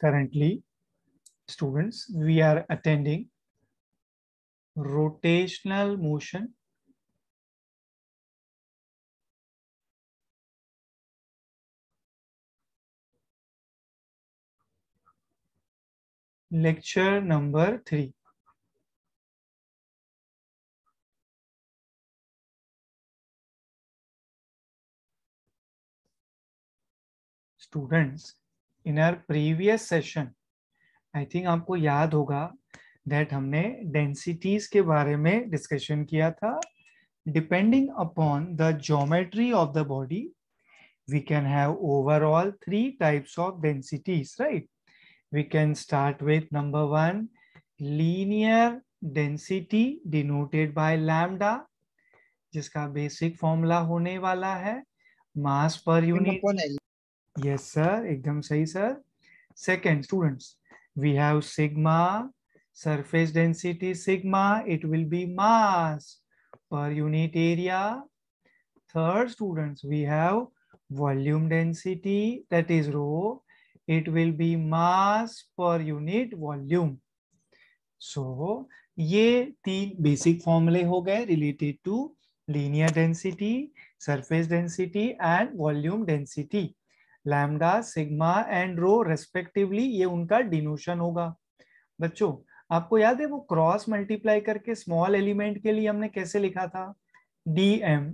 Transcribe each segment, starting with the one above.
currently students we are attending rotational motion lecture number 3 students in our previous session I think आपको याद होगा that हमने densities के बारे में डिस्कशन किया था depending upon the geometry of the body we can have overall three types of densities right we can start with number one linear density denoted by lambda जिसका बेसिक फॉर्मूला होने वाला है mass पर unit yes sir ekdam sahi sir second students we have sigma surface density sigma it will be mass per unit area third students we have volume density that is rho it will be mass per unit volume so ye teen basic formulae ho gaye related to linear density, surface density and volume density. Lambda sigma and rho respectively ये उनका denotation होगा बच्चों आपको याद है वो cross multiply करके small element के लिए हमने कैसे लिखा था D M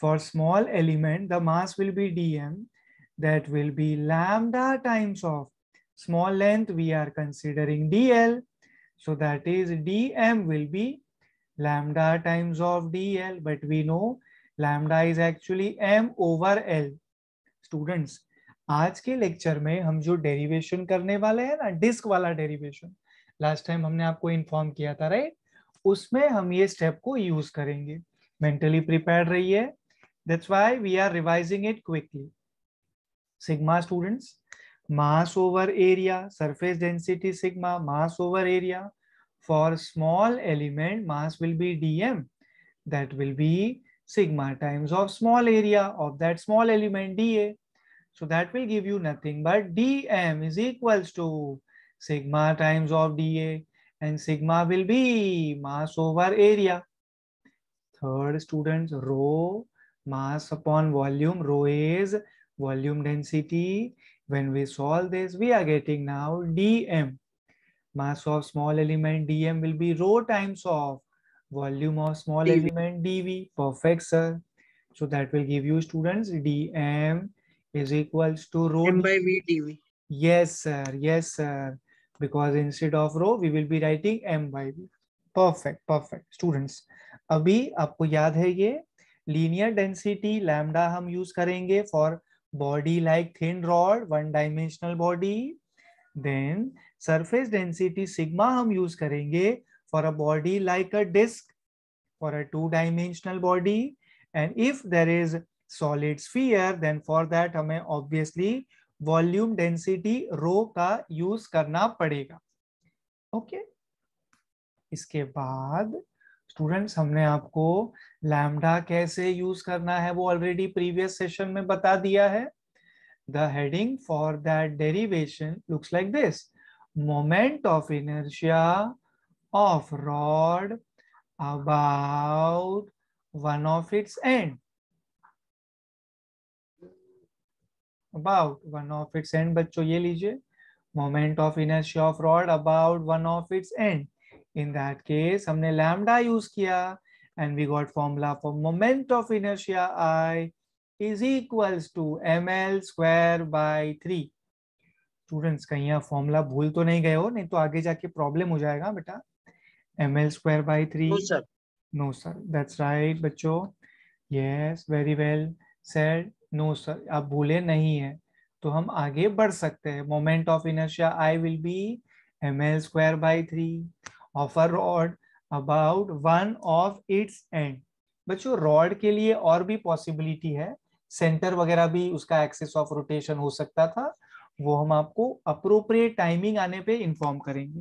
for small element the mass will be D M that will be lambda times of small length we are considering D L so that is D M will be lambda times of dl but we know lambda is actually m over l students आज के lecture में हम जो derivation करने वाले हैं ना disc वाला डेरिवेशन लास्ट टाइम हमने आपको इन्फॉर्म किया था राइट उसमें हम ये स्टेप को यूज करेंगे मेंटली प्रिपेयर रहिए that's why we are revising it quickly sigma students mass over area surface density sigma mass over area for small element mass will be dm that will be sigma times of small area of that small element dA So that will give you nothing but dm is equals to sigma times of dA and sigma will be mass over area. Third students rho mass upon volume rho is volume density. When we solve this we are getting now dm mass of small element dm will be rho times of volume of small dv. element dv perfect sir so that will give you students dm is equals to rho m by v dv. Yes, sir. Yes, sir. Because instead of rho, we will be writing m by v. Perfect, perfect. Students, abhi aapko yaad hai ye linear density lambda hum use karenge for body like thin rod one dimensional body then surface density sigma hum use karenge for a body like a disc for a two dimensional body and if there is solid sphere then for that हमें obviously volume density rho का use करना पड़ेगा okay okay? इसके बाद students हमने आपको lambda कैसे use करना है वो ऑलरेडी प्रीवियस सेशन में बता दिया है the heading for that derivation looks like this moment of inertia of rod about one of its end about one of its end बच्चों ये लीजिए moment of inertia of rod about one of its end in that case हमने lambda use किया and we got formula for moment of inertia I is equals to M L square by three students कहीं आप formula भूल तो नहीं गए हो नहीं तो आगे जाके प्रॉब्लम हो जाएगा बेटा M L square by three no sir that's right बच्चो yes very well said no sir आप भूले नहीं है तो हम आगे बढ़ सकते हैं moment of inertia I will be M L square by three of a rod about one of its end बच्चों रॉड के लिए और भी पॉसिबिलिटी है सेंटर वगैरह भी उसका एक्सेस ऑफ रोटेशन हो सकता था वो हम आपको अप्रोप्रिएट टाइमिंग आने पे इन्फॉर्म करेंगे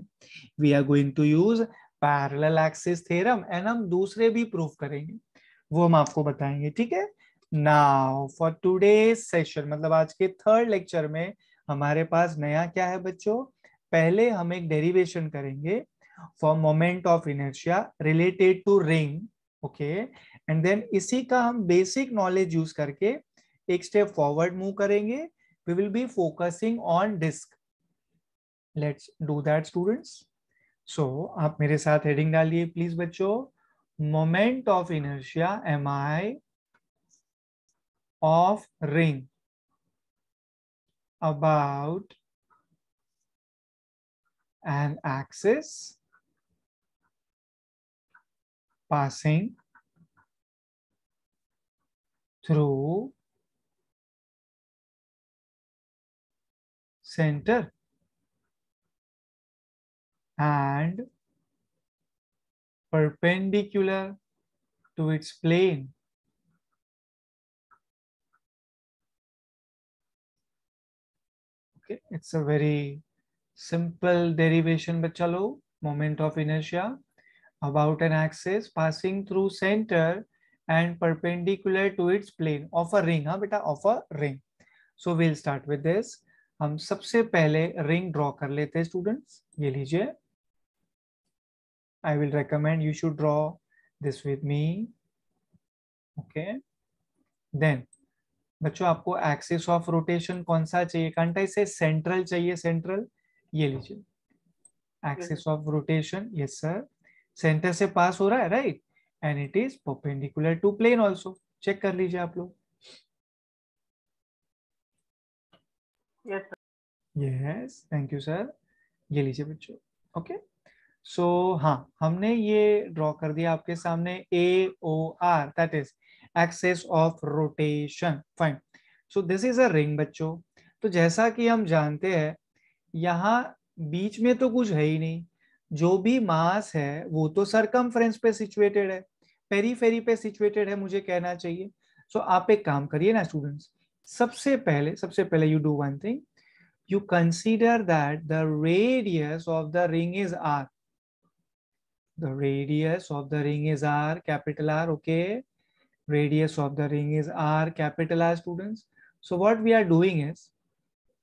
we are going to use parallel axis theorem and हम दूसरे भी प्रूफ करेंगे वो हम आपको बताएंगे ठीक है नाउ फॉर टुडे सेशन मतलब आज के थर्ड लेक्चर में हमारे पास नया क्या है बच्चों पहले हम एक डेरिवेशन करेंगे for moment of inertia related to ring okay and then इसी का हम बेसिक नॉलेज यूज करके एक स्टेप फॉरवर्ड मूव करेंगे we will be focusing on disc let's do that students so आप मेरे साथ हेडिंग डालिए प्लीज बच्चों moment of inertia M I of ring about an axis passing through center and perpendicular to its plane okay it's a very simple derivation बच्चा लो moment of inertia about an axis passing through centre and perpendicular to its plane of a ring हाँ बेटा of a ring so we'll start with this हम सबसे पहले ring draw कर लेते हैं स्टूडेंट्स ये लीजिए I will recommend you should draw this with me okay then बच्चों आपको एक्सिस ऑफ रोटेशन कौन सा चाहिए कंट इसे सेंट्रल चाहिए सेंट्रल ये लीजिए axis of rotation yes sir centre से पास हो रहा है right and it is perpendicular to plane also check कर लीजिए आप लोग यस थैंक यू सर ये लीजिए बच्चों ओके सो हाँ हमने ये ड्रॉ कर दिया आपके सामने A O R that is axis of rotation fine so this is a ring बच्चों तो जैसा कि हम जानते हैं यहाँ बीच में तो कुछ है ही नहीं जो भी मास है वो तो सरकम पे सिचुएटेड है पेरी फेरी पे सिचुएटेड है मुझे कहना चाहिए सो so, आप एक काम करिए ना स्टूडेंट्स सबसे पहले सबसे पहले you do one thing you consider that the radius of the ring is R the radius of the ring is R capital R okay radius of the ring is r capital r students so what we are doing is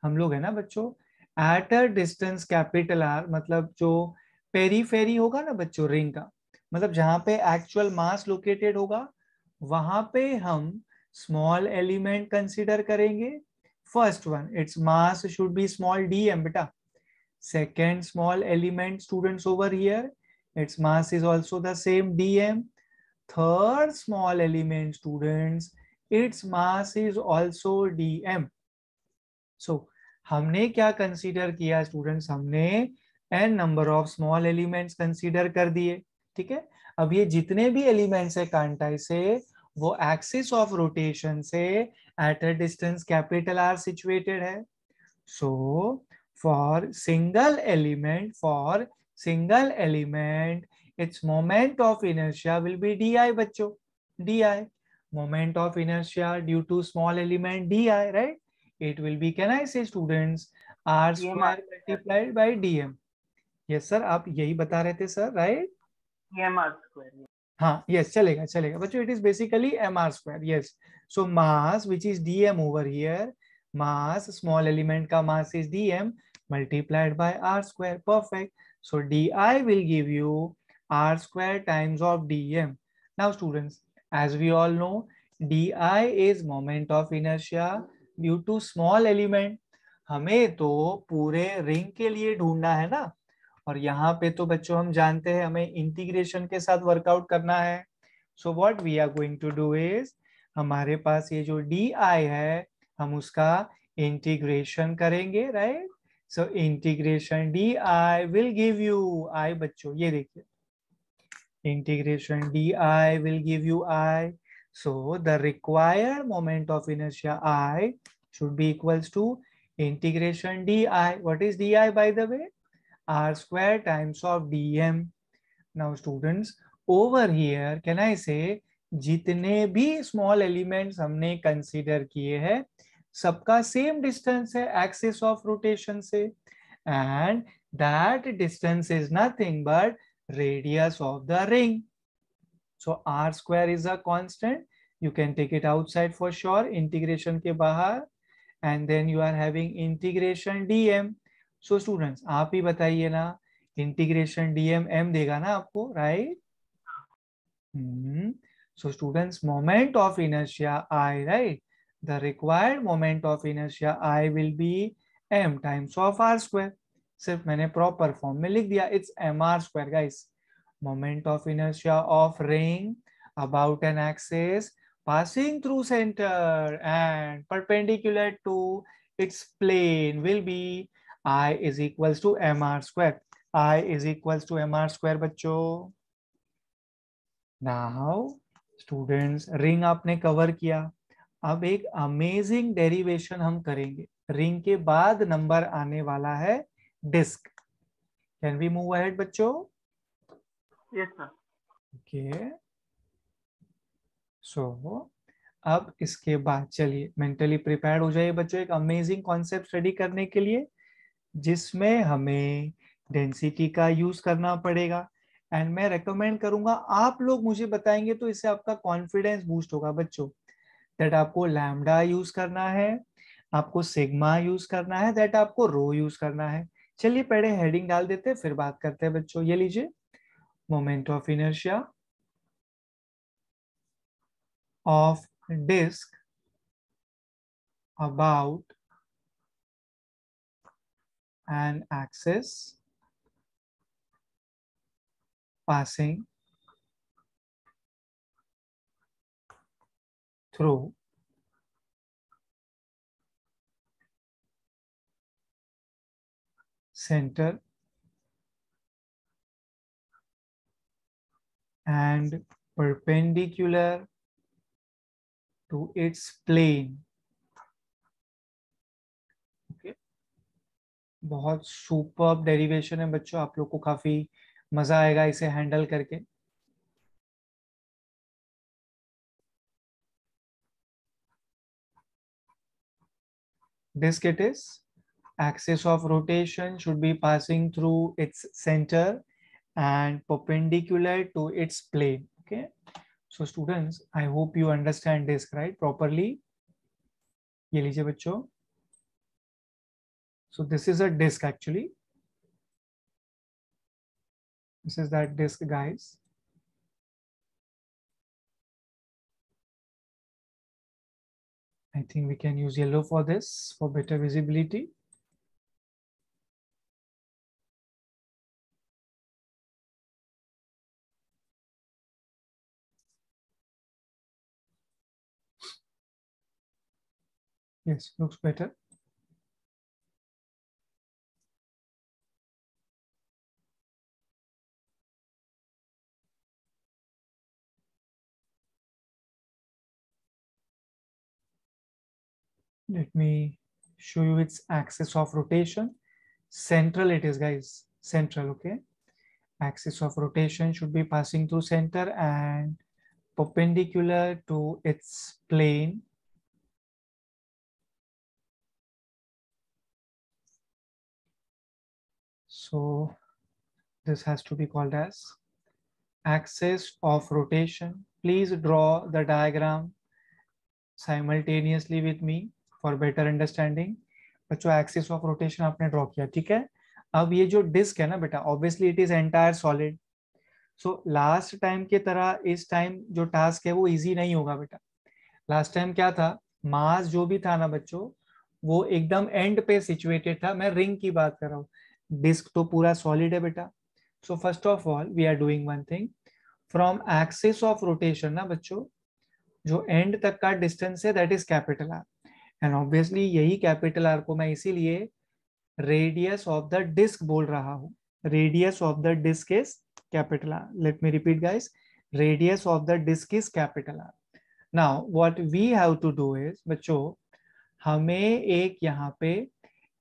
हम लोग है ना बच्चों at a distance capital R मतलब जो periphery होगा ना बच्चों रिंग का मतलब जहां पे एक्चुअल मास लोकेटेड होगा वहां पे हम स्मॉल एलिमेंट कंसिडर करेंगे first one its mass should be small d m बेटा second small element students over here its mass is also the same d m third small element students its mass is also dm so हमने क्या consider किया students हमने n number of small elements consider कर दिए ठीक है अब ये जितने भी एलिमेंट्स है कांटाई से वो एक्सिस ऑफ रोटेशन से at a distance capital R situated है so for single element for single element its moment of inertia will be d I बच्चो d I moment of inertia due to small element d I right it will be can I say say r square multiplied by d m yes sir आप यही बता रहे थे sir right m are square हाँ yes चलेगा चलेगा बच्चों it is basically m are square yes so mass which is D m over here mass small element का mass is D m multiplied by r square perfect so d I will give you r square times of dm. Now students, as we all know, di is moment of inertia due to small element. हमें तो पूरे ring के लिए ढूंढना है ना और यहाँ पे तो बच्चों हम जानते हैं हमें इंटीग्रेशन के साथ वर्कआउट करना है so what we are going to do is हमारे पास ये जो डी आई है हम उसका इंटीग्रेशन करेंगे right so integration d I will give you I बच्चों ये देखिए integration di will give you i. So the required moment of inertia i should be equals to integration di. What is di by the way? r square times of dm. Now students, over here can I say जितने भी small elements हमने consider किए हैं सबका same distance है axis of rotation से and that distance is nothing but radius of the ring. So r square is a constant. You can take it outside for sure, integration ke bahar. And then you are having integration dm. So students, aap hi bataiye na integration dm m dega na aapko right hmm so students moment of inertia i right the required moment of inertia i will be m times of r square सिर्फ मैंने proper form में लिख दिया its m are square guys moment of inertia of ring about an axis passing through centre and perpendicular to its plane will be I is equal to M R square I is equal to M R square बच्चो now students ring आपने cover किया अब एक amazing derivation हम करेंगे ring के बाद number आने वाला है disk. Can we move ahead, bacho? Yes, sir. Okay. So, अब इसके बाद चलिए मेंटली प्रिपेयर हो जाइए बच्चों एक अमेजिंग कॉन्सेप्ट स्टडी करने के लिए जिसमें हमें डेंसिटी का यूज करना पड़ेगा एंड मैं रेकमेंड करूंगा आप लोग मुझे बताएंगे तो इससे आपका कॉन्फिडेंस बूस्ट होगा बच्चों दैट आपको लैमडा यूज करना है आपको सिग्मा यूज करना है दैट आपको रो यूज करना है चलिए पहले हेडिंग डाल देते हैं फिर बात करते हैं बच्चों ये लीजिए moment of inertia of disc about an axis passing through center and perpendicular to its plane okay. बहुत सुपर डेरिवेशन है बच्चों आप लोग को काफी मजा आएगा इसे हैंडल करके disk it is axis of rotation should be passing through its center and perpendicular to its plane okay so students i hope you understand this right properly so this is a disk actually this is that disk guys i think we can use yellow for this for better visibility Yes, looks better. Let me show you its axis of rotation. Central it is guys, central, okay? Axis of rotation should be passing through center and perpendicular to its plane So this has to be called as axis of rotation. Please draw the diagram simultaneously with me for better understanding. बच्चों axis of rotation आपने draw किया ठीक है अब ये जो disc है ना बेटा obviously it is entire solid so last time की तरह इस टाइम जो टास्क है वो इजी नहीं होगा बेटा लास्ट टाइम क्या था मास जो भी था ना बच्चों वो एकदम एंड पे सिचुएटेड था मैं रिंग की बात कर रहा हूँ डिस्क तो पूरा सॉलिड है बेटा so first of all we are doing one thing from axis of rotation ना बच्चों जो एंड तक का डिस्टेंस है that is capital R and obviously यही कैपिटल आर को मैं इसीलिए रेडियस ऑफ द डिस्क बोल रहा हूँ radius of the disc is capital R let me repeat guys radius of the disc is capital R now what we have to do is बच्चों हमें एक यहाँ पे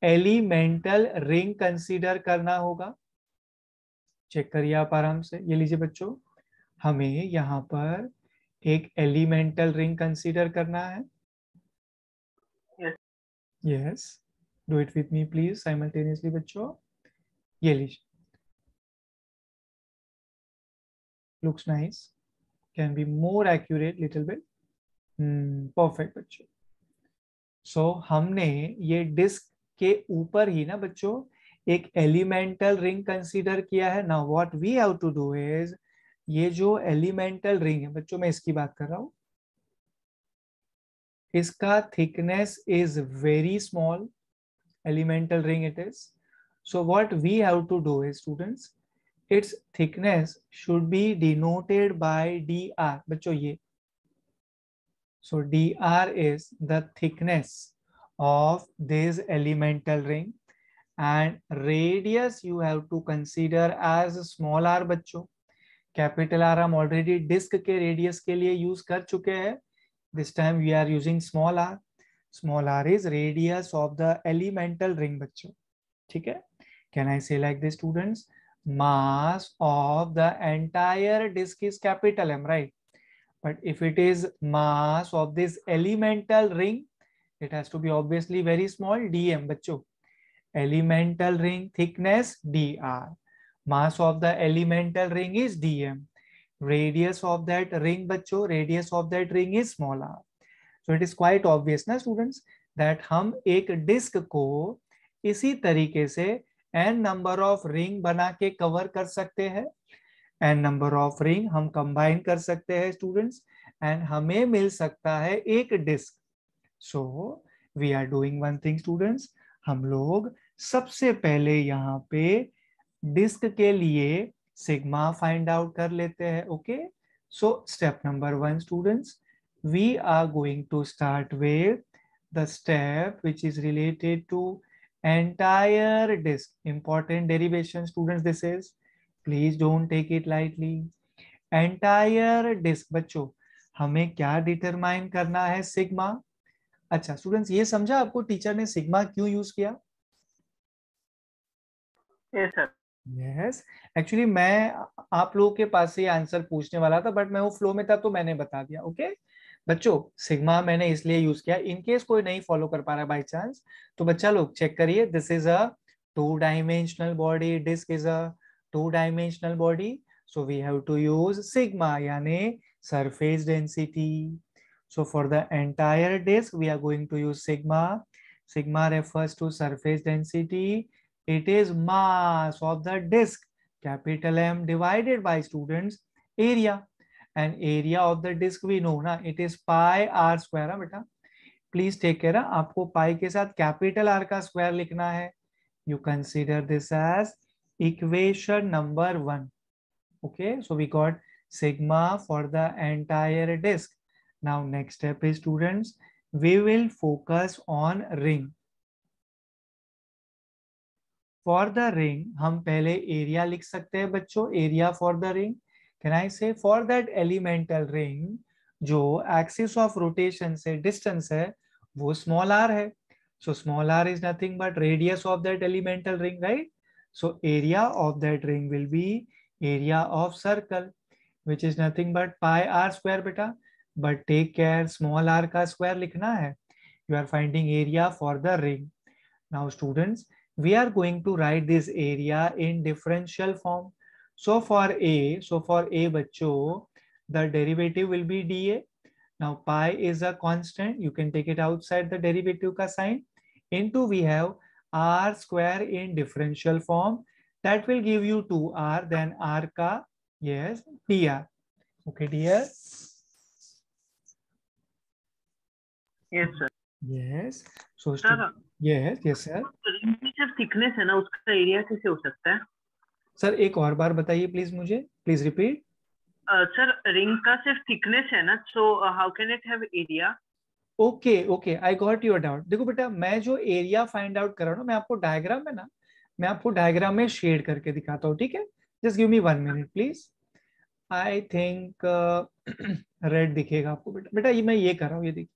एलिमेंटल रिंग कंसीडर करना होगा चेक करिए आप आराम से ये लीजिए बच्चों हमें यहाँ पर एक एलिमेंटल रिंग कंसीडर करना है yes do it with me please simultaneously बच्चों ये लीजिए looks nice can be more accurate little bit perfect बच्चों सो हमने ये डिस्क के ऊपर ही ना बच्चों एक एलिमेंटल रिंग कंसीडर किया है ना what we have to do is ये जो एलिमेंटल रिंग है बच्चों मैं इसकी बात कर रहा हूं इसका thickness is very small elemental ring it is so what we have to do is students its thickness should be denoted by d r बच्चों ये so d r is the thickness of this elemental ring and radius you have to consider as small r बच्चों capital R हम already disk के radius के लिए use कर चुके हैं this time we are using small r small r is radius of the elemental ring बच्चों ठीक है can I say like this students mass of the entire disk is capital M right but if it is mass of this elemental ring it has to be obviously very small d m बच्चो elemental ring thickness d r mass of the elemental ring is D m radius of that ring बच्चो radius of that ring is small r so it is quite obvious ना students that हम एक disc को इसी तरीके से N number of ring बना के कवर कर सकते हैं एन नंबर ऑफ रिंग हम कंबाइन कर सकते हैं स्टूडेंट्स एंड हमें मिल सकता है एक disc so we are doing one thing students हम लोग सबसे पहले यहाँ पे डिस्क के लिए सिग्मा फाइंड आउट कर लेते हैं okay so step number one students we are going to start with the step which is related to entire disc important derivation students this is please don't take it lightly entire disc बच्चों हमें क्या determine करना है sigma अच्छा students ये समझा आपको teacher ने सिग्मा क्यों यूज किया यस सर एक्चुअली मैं आप लोगों के पास से आंसर पूछने वाला था बट मैं वो फ्लो में था तो मैंने बता दिया ओके बच्चों सिग्मा मैंने इसलिए यूज किया इन केस कोई नहीं फॉलो कर पा रहा बाय चांस तो बच्चा लोग चेक करिए this is a two dimensional body disc is a two dimensional body so we have to use sigma यानी surface density So for the entire disk, we are going to use sigma. Sigma refers to surface density. It is mass of the disk, capital M divided by students area. And area of the disk we know, na, it is pi r square. Beta. Please take care, आपको pi के साथ capital R का square लिखना है you consider this as equation number one okay so we got sigma for the entire disk Now next step is students, we will focus on ring. For the ring हम पहले area लिख सकते हैं बच्चों area for the ring can I say for that elemental ring जो axis of rotation से distance है वो स्मॉल आर है so small are is nothing but radius of that elemental ring right so area of that ring will be area of circle which is nothing but pi r square बेटा but take care small r का square लिखना है you are finding area for the ring now students we are going to write this area in differential form so for A so for A बच्चो the derivative will be d A now pi is a constant you can take it outside the derivative का sign in to we have r square in differential form that will give you two r then r का yes D r okay d r yes so yes yes sir तो sir एक और बार बताइए please मुझे please repeat sir ring का सिर्फ thickness है ना so how can it have area okay okay I got your doubt देखो बेटा मैं जो एरिया फाइंड आउट कर रहा हूँ ना मैं आपको डायग्राम है ना मैं आपको डायग्राम में शेड करके दिखाता हूँ ठीक है just give me one minute please I think red दिखेगा आपको बेटा बेटा ये मैं ये कर रहा हूँ ये देखिए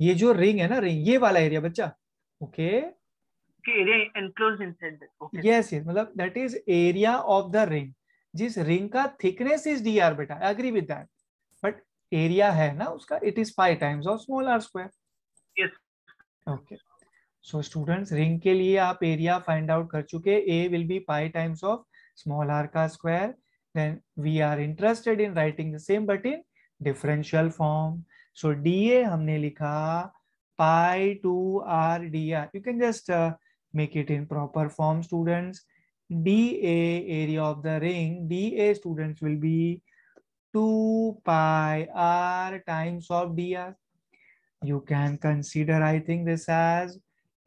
ये जो रिंग है ना रिंग ये वाला एरिया बच्चा ओके यस यस मतलब that is area of the ring जिस रिंग का थिकनेस इज डी आर बेटा agree with that but area है ना उसका it is five times of small r square okay so students ring के लिए आप एरिया फाइंड आउट कर चुके A will be five times of small r का square then we are interested in writing the same but in differential form so d A हमने लिखा pi two are d r you can just make it in proper form students d A area of the ring d A student will be two pi r times of d r you can consider I think this as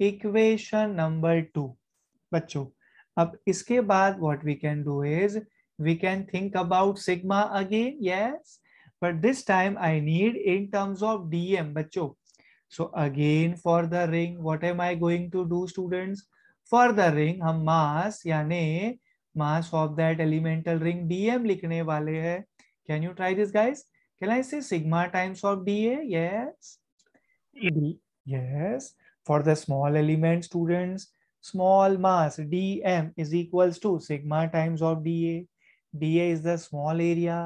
equation number two बच्चो अब इसके बाद what we can do is we can think about sigma again yes but this time I need in terms of DM बच्चों. So again for the ring, what am I going to do students? For the ring हम mass यानी mass of that elemental ring DM लिखने वाले हैं. Can you try this guys? Can I say sigma times of dA? Yes. D. Yes. For the small element students, small mass dm is equals to sigma times of dA. dA is the small area.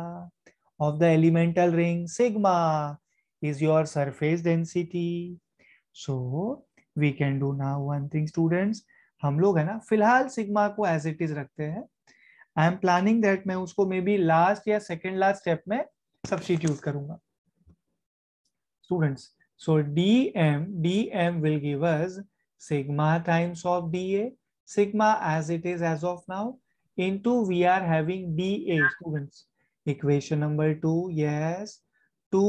of the elemental ring sigma is your surface density. So we can do now one thing students. हम लोग है ना फिलहाल sigma को as it is रखते हैं I am planning that मैं उसको मे बी लास्ट या सेकेंड लास्ट स्टेप में सब्सटीट्यूट करूंगा students so d m d M will give us sigma times of dA, sigma as it is as of now, into we are having dA students. Equation number two yes two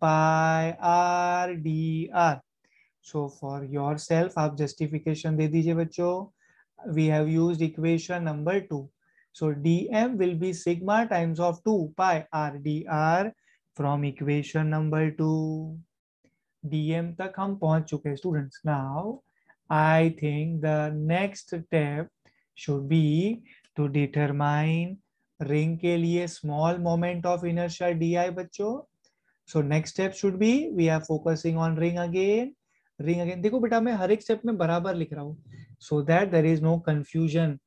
pi r d r so for yourself आप justification दे दीजिए बच्चों we have used equation number 2. So dm will be sigma times of 2 pi r dr from equation number 2. dm तक हम पहुंच चुके हैं students. Now I think the next step should be to determine ring के लिए small moment of inertia d I बच्चों so next step should be we are focusing on ring again ring again देखो बेटा मैं हर एक step में बराबर लिख रहा हूँ so that there is no confusion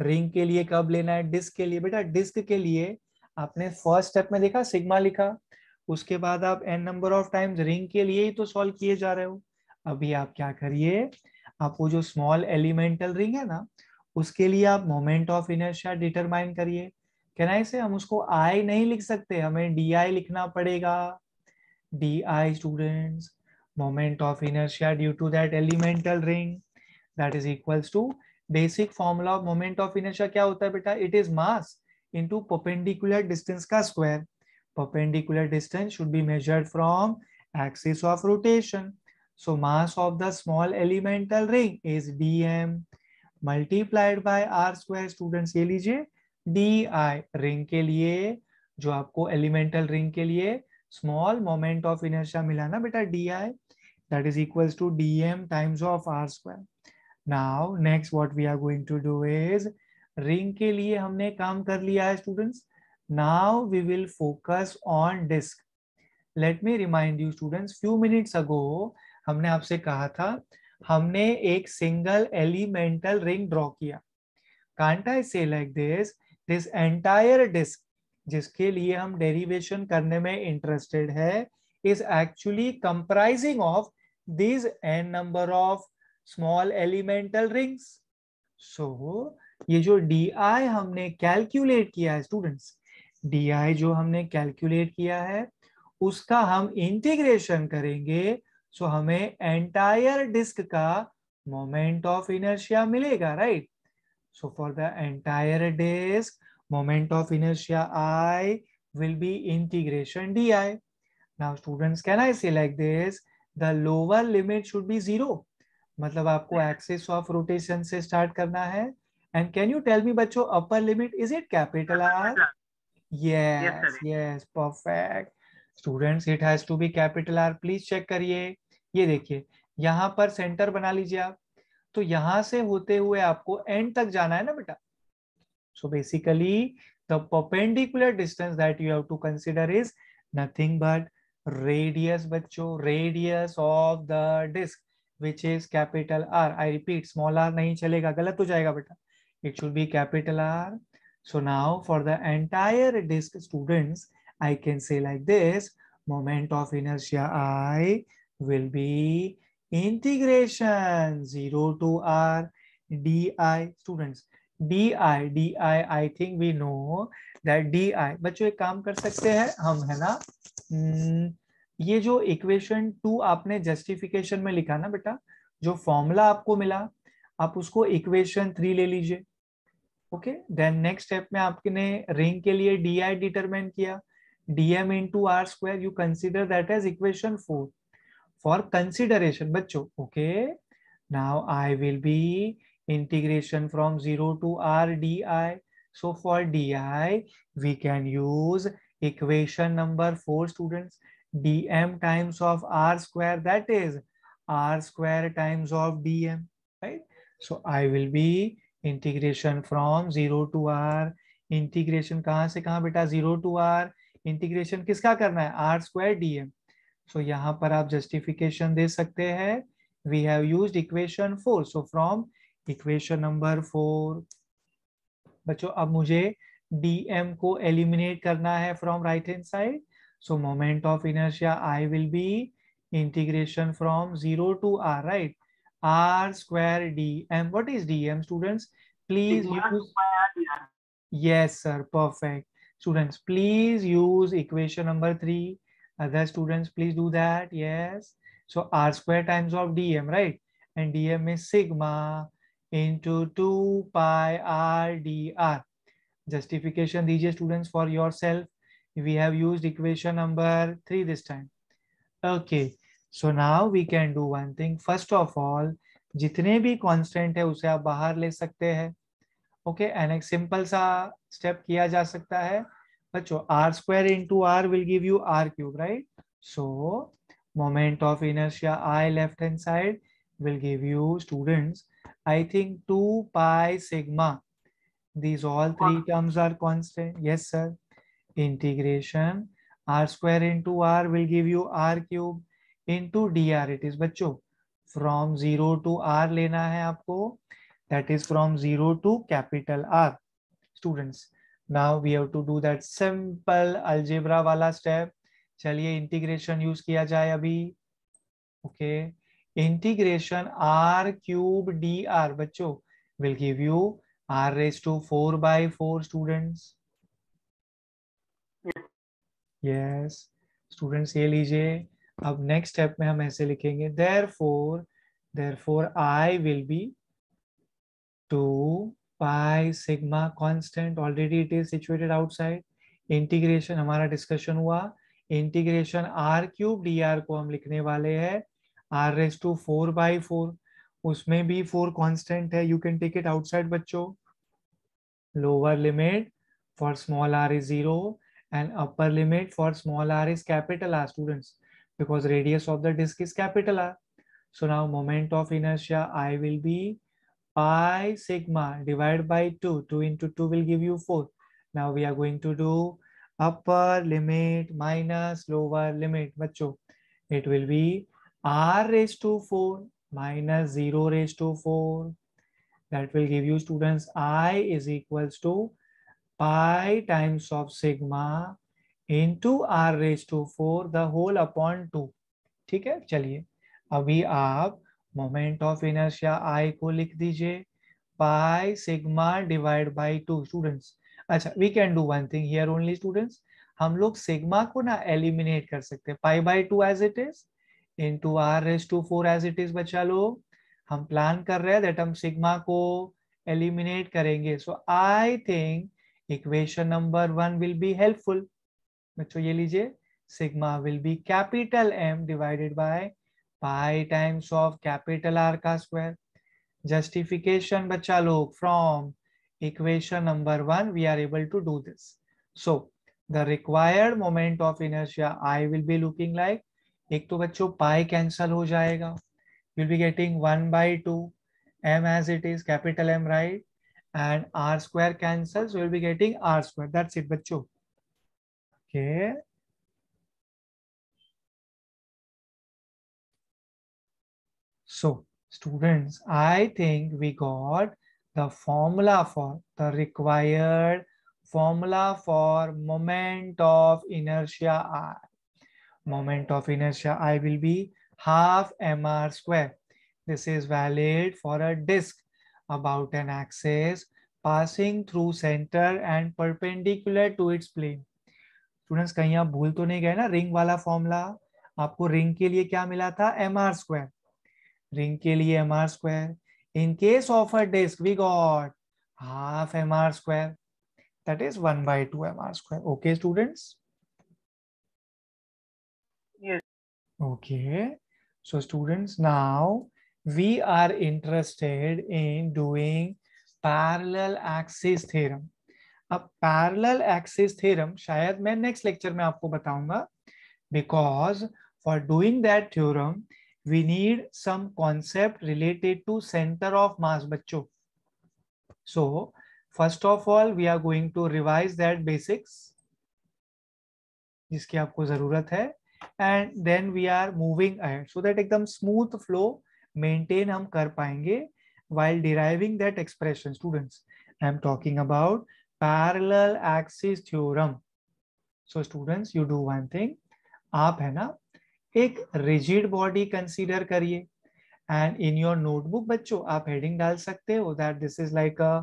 ring के लिए कब लेना है डिस्क के लिए बेटा डिस्क के लिए आपने फर्स्ट स्टेप में देखा सिग्मा लिखा उसके बाद आप n number of times ring के लिए ही तो सॉल्व किए जा रहे हो अभी आप क्या करिए आप वो जो स्मॉल एलिमेंटल रिंग है ना उसके लिए आप मोमेंट ऑफ इनर्शिया डिटरमाइन करिए कैन आई से हम उसको आई नहीं लिख सकते हमें डी आई लिखना पड़ेगा d I students moment of inertia due to that elemental ring that is equals to basic formula of moment of inertia क्या होता है बेटा it is mass into perpendicular distance का square perpendicular distance should be measured from axis of rotation so mass of the small elemental ring is D m multiplied by r square students ये लीजिए D I ring के लिए जो आपको elemental ring के लिए small moment of inertia मिला ना बेटा d I that is equal to d M times of are square now next what we are going to do is ring के लिए हमने काम कर लिया है students now we will focus on disc let me remind you students few minutes ago हमने आपसे कहा था हमने एक सिंगल एलिमेंटल रिंग ड्रॉ किया कांटा से like this this entire disc जिसके लिए हम डेरिवेशन करने में इंटरेस्टेड है is actually comprising of this n number of small elemental rings so ये जो di हमने कैलकुलेट किया है स्टूडेंट्स आई जो हमने कैलकुलेट किया है उसका हम इंटीग्रेशन करेंगे सो हमें एंटायर डिस्क का मोमेंट ऑफ इनर्शिया मिलेगा right So for the entire disk, moment of inertia I will be integration di. Now students, can I say like this? The lower limit should be zero. मतलब आपको axis of rotation से start करना है and can you tell me बच्चों upper limit is it capital R yes yes perfect students it has to be capital R please check करिए ये देखिए यहाँ पर सेंटर बना लीजिए आप तो यहां से होते हुए आपको एंड तक जाना है ना बेटा so basically the perpendicular distance that you have to consider is nothing but radius बच्चों radius of the disc which is capital R I repeat small R नहीं चलेगा गलत हो जाएगा बेटा it should be capital R so now for the entire disc students I can say like this moment of inertia I will be integration 0 to r di students di di i think we know that di बच्चों एक काम कर सकते हैं हम है ना हम्म, ये जो इक्वेशन टू आपने जस्टिफिकेशन में लिखा ना बेटा जो फॉर्मूला आपको मिला आप उसको इक्वेशन थ्री ले लीजिए ओके देन नेक्स्ट स्टेप में आपने रिंग के लिए डी आई डिटरमेंट किया DM into R square you consider that as equation four for consideration बच्चो okay now I will be integration from zero to are D I so for D I we can use equation number four student D M times of are square that is R square times of D M right so I will be integration from zero to R integration कहां से कहा बेटा zero to R integration किसका करना है R square D M so so, यहाँ पर आप जस्टिफिकेशन दे सकते हैं we have use equation four so from equation number four बच्चों अब मुझे एम को एलिमिनेट करना है from right hand side so moment of inertia I will be integration from zero to R right R square M what is D M students please use yes sir perfect students please use equation number three other students please do that yes so r square times of dm right and dm is sigma into 2 pi r dr justification these students for yourself we have used equation number 3 this time okay so now we can do one thing first of all जितने भी constant है उसे आप बाहर ले सकते हैं okay and एक सिंपल सा स्टेप किया जा सकता है बच्चों R square into R will give you R cube right so moment of inertia I left hand side will give you students I think two pi sigma these all three terms are constant yes sir integration R square into R will give you R cube into D R it is बच्चो from zero to are लेना है आपको that is from zero to capital R students now we have to do that simple algebra वाला step चलिए integration use किया जाए अभी okay integration R cube D R बच्चो will give you R raise to four by four students yes students ये लीजिए अब next step में हम ऐसे लिखेंगे there four there four I will be two pi sigma constant already it is situated outside integration हमारा discussion हुआ integration R cube D R को हम लिखने वाले हैं R raise to four by four उसमें भी फोर कांस्टेंट है you can take it outside बच्चों lower limit for small are is zero and upper limit for small are is capital R students because radius of the disk is capital R. So now moment of inertia I will be pi sigma divided by 2 2 into 2 will give you 4 now we are going to do upper limit minus lower limit bachcho it will be r raised to 4 minus 0 raised to 4 that will give you students i is equals to pi times of sigma into r raised to 4 the whole upon 2 ठीक है चलिए अभी आप moment of inertia आई को लिख दीजिए pi sigma divide by two students अच्छा we can do one thing here only students हम लोग सिग्मा को ना एलिमिनेट कर सकते हैं pi by two as it is into R S to four as it is बच्चा लो हम प्लान कर रहे हैं दैट हम सिग्मा को एलिमिनेट करेंगे so I think equation number one will be helpful बच्चों ये लीजिए sigma will be capital M divided by pi times of capital R का स्क्वायर जस्टिफिकेशन बच्चा लोग from equation number 1 we are able to do this so the required moment of inertia i will be looking like ek to bachcho pi cancel ho jayega you'll be getting 1 by 2 m as it is capital m right and r square cancels so you'll be getting r square that's it bachcho okay So students, I think we got the formula for the required formula for moment of inertia I. Moment of inertia I will be half mr square. This is valid for a disk about an axis passing through center and perpendicular to its plane. students कहीं aap भूल to nahi gaye na ring wala formula aapko ring ke liye kya mila tha mr square ring के लिए M are square in case of a disc we got half M are square that is one by two M R square okay students okay so students now we are interested in doing parallel axis theorem अब parallel axis theorem शायद मैं next lecture में आपको बताऊंगा because for doing that theorem we need some concept related to centre of mass बच्चो सो first of all we are going to revise that basics जिसकी आपको जरूरत है and then we are moving ahead so that एकदम smooth flow maintain हम कर पाएंगे while deriving that expression students I am talking about parallel axis theorem so students you do one thing आप है ना एक रिजिड बॉडी कंसीडर करिए and in your notebook बच्चों आप हेडिंग डाल सकते हो that this is like a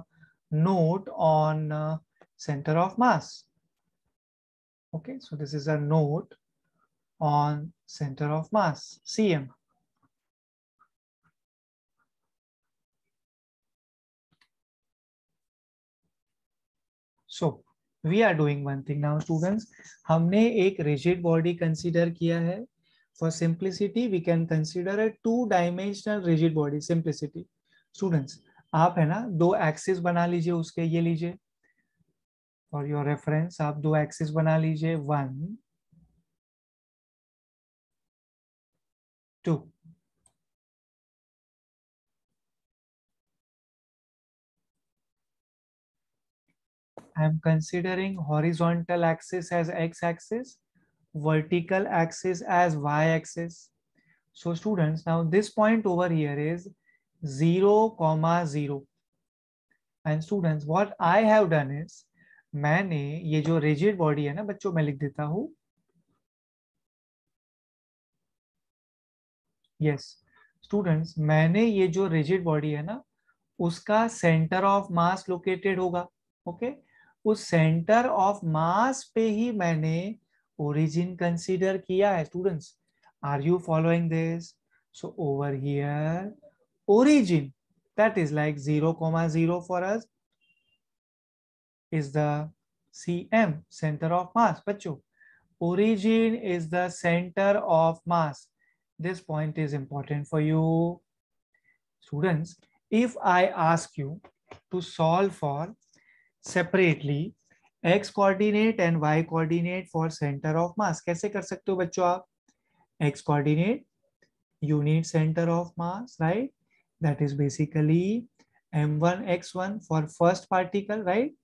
note on centre of mass okay so this is a note on centre of mass C M so we are doing one thing now students हमने एक rigid body consider किया है For simplicity, we can consider a two-dimensional rigid body. Simplicity. Students, आप है ना दो axis बना लीजिए उसके ये लीजिए फॉर योर रेफरेंस आप दो एक्सिस बना लीजिए one two I am considering horizontal axis as x axis vertical axis as y-axis. So students, now this point over here is 0, comma 0. And students, what I have done is, मैंने ये जो rigid body है ना बच्चों मैं लिख देता हूँ यस yes. स्टूडेंट्स मैंने ये जो रिजिड बॉडी है ना उसका सेंटर ऑफ मास लोकेटेड होगा ओके okay? उस सेंटर ऑफ मास पे ही मैंने origin consider kiya hai students are you following this so over here origin that is like 0 comma 0 for us is the cm center of mass bacho origin is the center of mass this point is important for you students if i ask you to solve for separately X coordinate and Y coordinate for centre of mass कैसे कर सकते हो बच्चों आप X coordinate unit centre of mass right that is basically M one X one for first particle right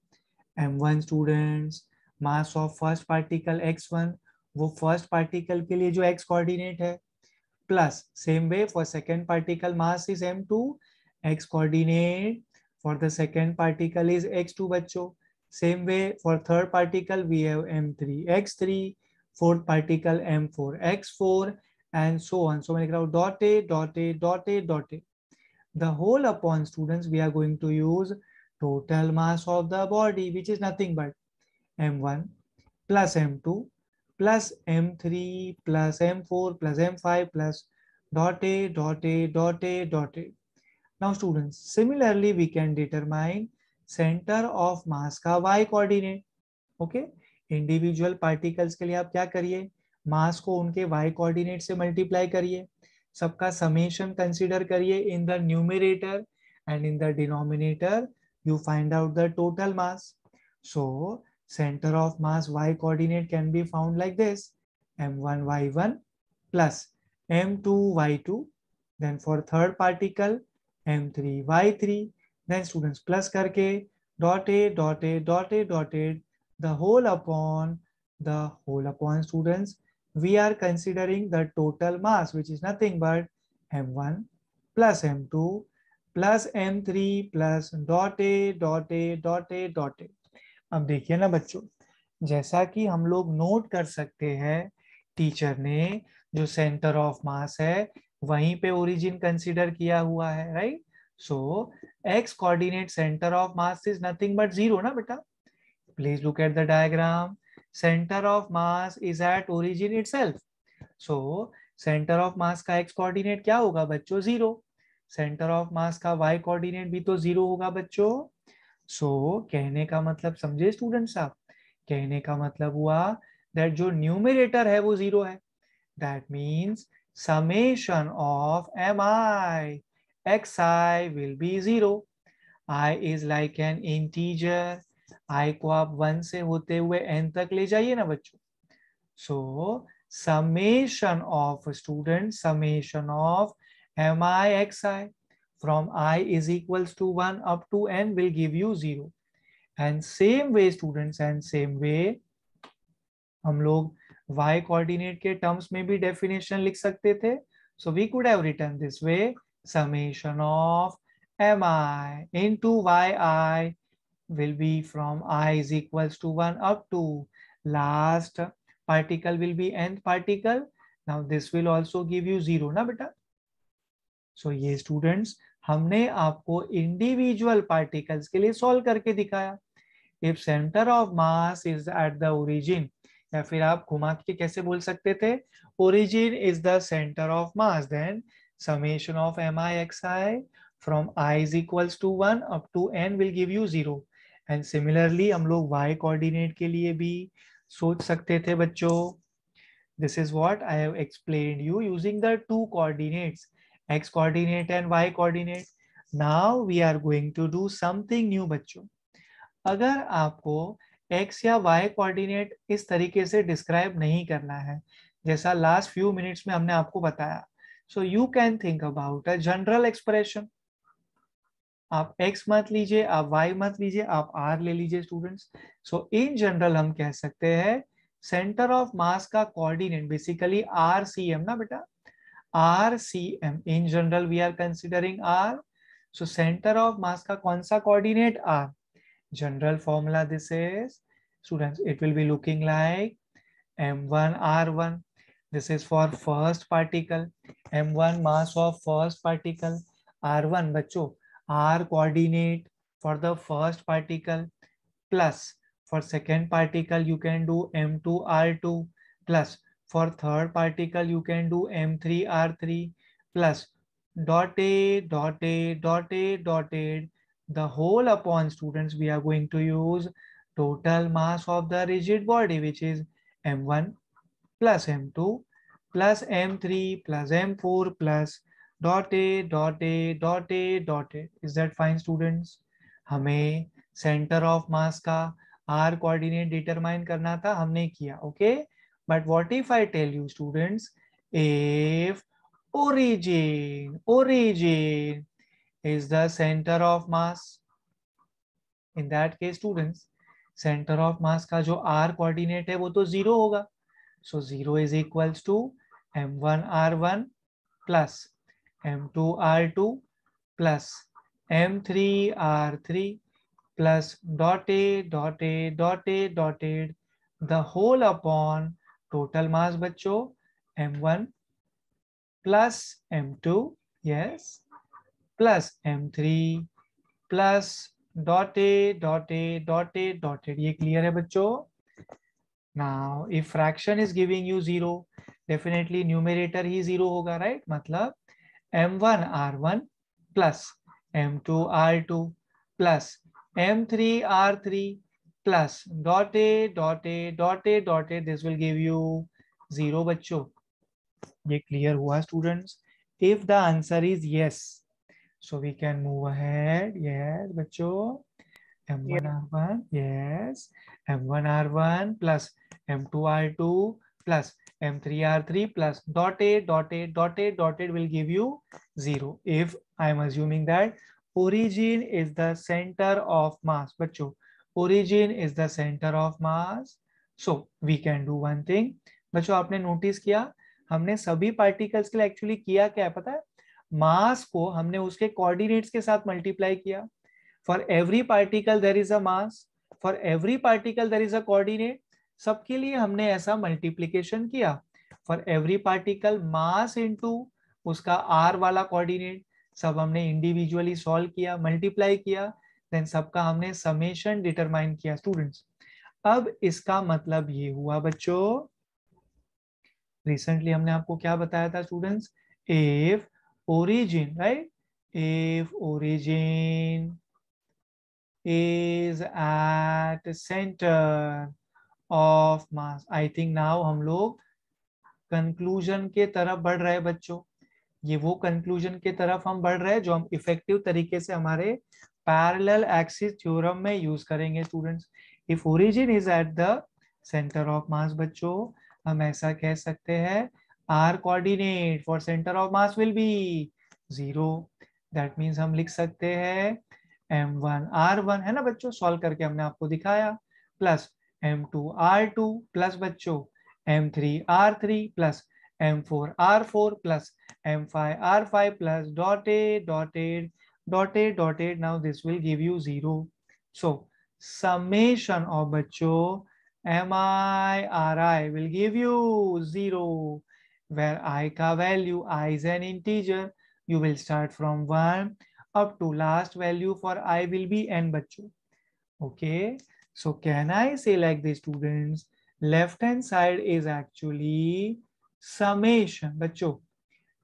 M one students mass of first particle X one वो first particle के लिए जो एक्स कोऑर्डिनेट है plus same way for second particle mass is M two X coordinate for the second particle is X two बच्चों Same way for third particle, we have M3X3, fourth particle M4X4, and so on. So when I dot A, dot A, dot A, dot A, the whole upon students, we are going to use total mass of the body, which is nothing but M1 plus M2 plus M3 plus M4 plus M5 plus dot A, dot A, dot A, dot A. Now students, similarly, we can determine centre of mass का Y coordinate okay individual particles के लिए आप क्या करिए मास को उनके Y coordinate से multiply करिए सबका समेशन कंसिडर करिए in the numerator and in the denominator you find out the total mass so centre of mass Y coordinate can be found like this M one Y one plus M two Y two then for third particle M three Y three then students plus करके dot a dot a the whole upon the whole upon students we are considering the total mass which is nothing but m1 plus m2 plus m3 plus dot a dot a dot a dot a अब देखिए ना बच्चों जैसा कि हम लोग note कर सकते हैं टीचर ने जो सेंटर ऑफ मास है वहीं पे ओरिजिन कंसीडर किया हुआ है right So x coordinate center of mass is nothing but zero na beta. Please look at the diagram. Center of mass is at origin itself. So center of mass का x coordinate क्या होगा बच्चों zero. Center of mass का y coordinate भी तो zero होगा बच्चों. So कहने का मतलब समझे स्टूडेंट साहब कहने का मतलब हुआ दैट जो न्यूमिनेटर है वो जीरो है that means summation of M I xi will be 0. i is like an integer. i को आप 1 से होते हुए n तक ले जाइए ना बच्चों So summation of student summation of mi xi from i is equals to 1 up to n will give you 0. And same way students and same way हम लोग y कोऑर्डिनेट के टर्म्स में भी डेफिनेशन लिख सकते थे so we could have written this way summation of mi into yi will be from i is equals to 1 up to last particle will be nth particle. Now this will also give you zero na beta so so, ये students हमने आपको individual particles के लिए solve करके दिखाया if centre of mass is at the origin या फिर आप घुमा के कैसे बोल सकते थे origin is the centre of mass then summation of mixi from i is equals to 1 up to n will give you 0 and similarly हम लोग y कोऑर्डिनेट के लिए भी सोच सकते थे बच्चों this is what I have explain you using the two coordinates x coordinate and y coordinate now we are going to do something new बच्चों अगर आपको x या y कोऑर्डिनेट इस तरीके से डिस्क्राइब नहीं करना है जैसा लास्ट फ्यू मिनट्स में हमने आपको बताया so you can think about a general expression आप x मत लीजिए आप y मत लीजिए आप r ले लीजिए स्टूडेंट्स सो इन जनरल हम कह सकते हैं सेंटर ऑफ मास का coordinate basically R C M ना बेटा R C M in general we are considering R so centre of mass का कौन सा coordinate R this is students it will be looking like M one R one This is for first particle. M1 mass of first particle. R1 बच्चों R coordinate for the first particle plus for second particle you can do M2 R2 plus for third particle you can do M3 R3 plus dot dot a a dot a dotted the whole upon students we are going to use total mass of the rigid body which is m1 plus plus m2 plus m3 plus m4 plus dot a dot a dot a dot a is that fine students हमें centre of mass का R coordinate determine करना था हमने किया okay but what if I tell you students if origin origin is the centre of mass in that case students centre of mass का जो are coordinate है वो तो जीरो होगा So 0 is equals to M1 R1 plus M2 R2 plus M3 R3 plus dot A dot A dot A dotted the whole upon total mass bachcho M1 plus M2 yes plus M3 plus dot A dot A dot A dotted ye clear hai bachcho Now, if fraction is giving you zero, definitely numerator he zero hoga right? मतलब m1 r1 plus m2 r2 plus m3 r3 plus dot a dot a dot a dot a. This will give you zero बच्चों. ये clear हुआ students? If the answer is yes, so we can move ahead. Yes बच्चों. m1 yeah. r1 yes m1 r1 plus M two are two plus M three are three plus dot a dot a dot a dotted will give you zero if I am assuming that origin is the centre of mass बच्चों origin is the centre of mass so we can do one thing बच्चों आपने notice किया हमने सभी particles के लिए actually किया क्या है पता है मास को हमने उसके कोऑर्डिनेट्स के साथ मल्टीप्लाई किया for every particle there is a mass for every particle there is a coordinate सबके लिए हमने ऐसा मल्टीप्लीकेशन किया for every particle mass into उसका आर वाला कोऑर्डिनेट सब हमने इंडिविजुअली सॉल्व किया मल्टीप्लाई किया देन सबका हमने समेशन डिटरमाइन किया स्टूडेंट्स अब इसका मतलब ये हुआ बच्चों रिसेंटली हमने आपको क्या बताया था students if origin right if origin is at centre of mass I think now हम लोग कंक्लूजन के तरफ बढ़ रहे बच्चों ये वो कंक्लूजन के तरफ हम बढ़ रहे हैं जो हम इफेक्टिव तरीके से हमारे पैरेलल एक्सिस थ्योरम में यूज करेंगे students if origin is at the centre of mass बच्चों हम ऐसा कह सकते हैं r coordinate for centre of mass will be zero that means हम लिख सकते हैं एम वन आर वन है ना बच्चों सॉल्व करके हमने आपको दिखाया plus M two are two plus बच्चों m three are three plus m four r four plus m five r five plus dotted dotted dotted dotted now this will give you zero so summation of बच्चों m i r i will give you zero where i ka value i is an integer you will start from 1 up to last value for i will be n bachcho okay So can I say like this students, left hand side is actually summation. bachcho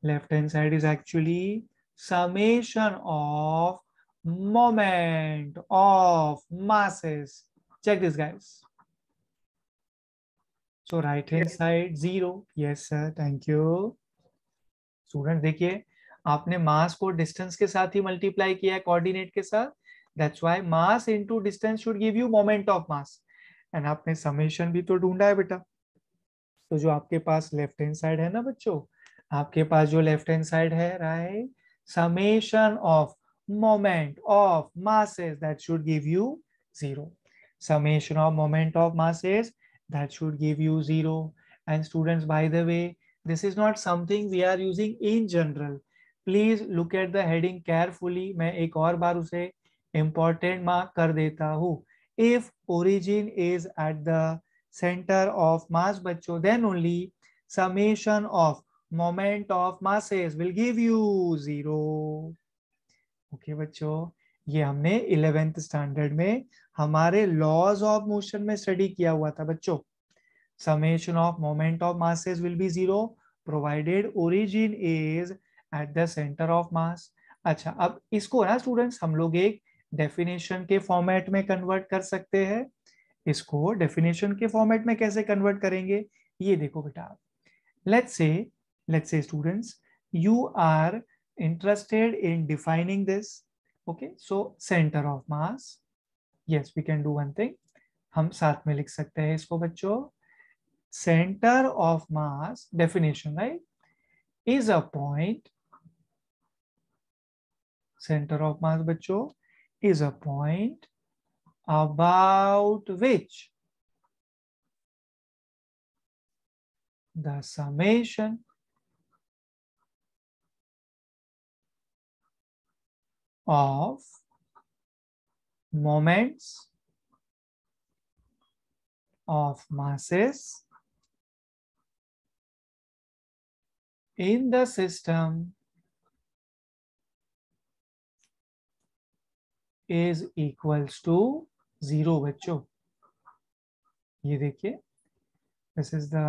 left hand side is actually summation of moment of masses. Check this guys. So right hand side zero. Yes sir, thank you. students dekhiye आपने मास को distance के साथ ही multiply किया है coordinate के साथ that's why mass in distance should give you moment of mass and आपने summation भी तो ढूंढा है बेटा तो जो आपके पास लेफ्ट हैंड साइड है ना बच्चों आपके पास जो लेफ्ट हैंड साइड है right summation of moment of masses that should give you zero summation of moment of masses that should give you zero and students by the way this is not something we are using in general please look at the heading carefully मैं एक और बार उसे important mark कर देता हूँ if origin is at the centre of mass बच्चों then only summation of moment of masses will give you zero okay बच्चों ये हमने इलेवेंथ स्टैंडर्ड में हमारे लॉज ऑफ मोशन में स्टडी किया हुआ था बच्चों summation of moment of masses will be zero provided origin is at the centre of mass अच्छा अब इसको ना स्टूडेंट्स हम लोग एक डेफिनेशन के फॉर्मेट में कन्वर्ट कर सकते हैं इसको डेफिनेशन के फॉर्मेट में कैसे कन्वर्ट करेंगे ये देखो बेटा आप से let's say students you are interested in defining this okay so centre of mass yes we can do one thing हम साथ में लिख सकते हैं इसको बच्चों centre of mass definition right is a point centre of mass बच्चों is a point about which the summation of moments of masses in the system is equals to zero बच्चों ये देखिए this is the